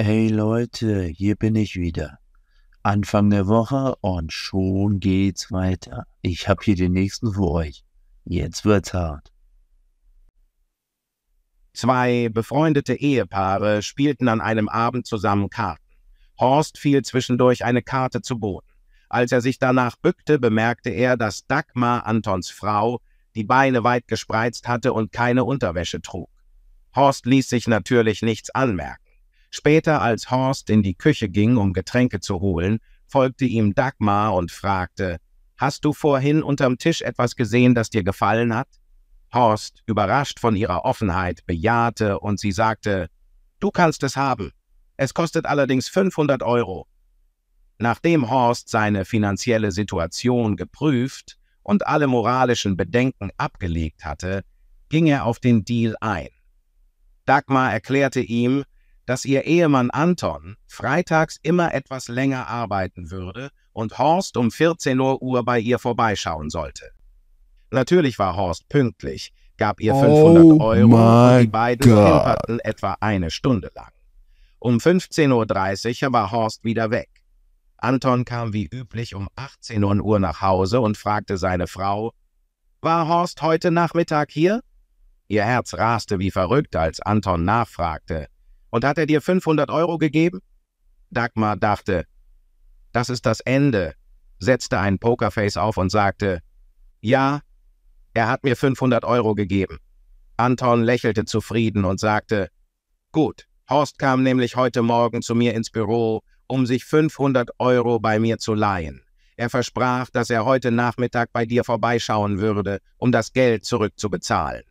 Hey Leute, hier bin ich wieder. Anfang der Woche und schon geht's weiter. Ich hab hier den nächsten für euch. Jetzt wird's hart. Zwei befreundete Ehepaare spielten an einem Abend zusammen Karten. Horst fiel zwischendurch eine Karte zu Boden. Als er sich danach bückte, bemerkte er, dass Dagmar, Antons Frau, die Beine weit gespreizt hatte und keine Unterwäsche trug. Horst ließ sich natürlich nichts anmerken. Später, als Horst in die Küche ging, um Getränke zu holen, folgte ihm Dagmar und fragte Hast du vorhin unterm Tisch etwas gesehen, das dir gefallen hat? Horst, überrascht von ihrer Offenheit, bejahte und sie sagte Du kannst es haben. Es kostet allerdings 500 Euro. Nachdem Horst seine finanzielle Situation geprüft und alle moralischen Bedenken abgelegt hatte, ging er auf den Deal ein. Dagmar erklärte ihm, dass ihr Ehemann Anton freitags immer etwas länger arbeiten würde und Horst um 14 Uhr bei ihr vorbeischauen sollte. Natürlich war Horst pünktlich, gab ihr 500 oh Euro und die beiden pimperten etwa eine Stunde lang. Um 15.30 Uhr war Horst wieder weg. Anton kam wie üblich um 18 Uhr nach Hause und fragte seine Frau, war Horst heute Nachmittag hier? Ihr Herz raste wie verrückt, als Anton nachfragte. Und hat er dir 500 Euro gegeben? Dagmar dachte, das ist das Ende, setzte ein Pokerface auf und sagte, ja, er hat mir 500 Euro gegeben. Anton lächelte zufrieden und sagte, gut, Horst kam nämlich heute Morgen zu mir ins Büro, um sich 500 Euro bei mir zu leihen. Er versprach, dass er heute Nachmittag bei dir vorbeischauen würde, um das Geld zurückzubezahlen.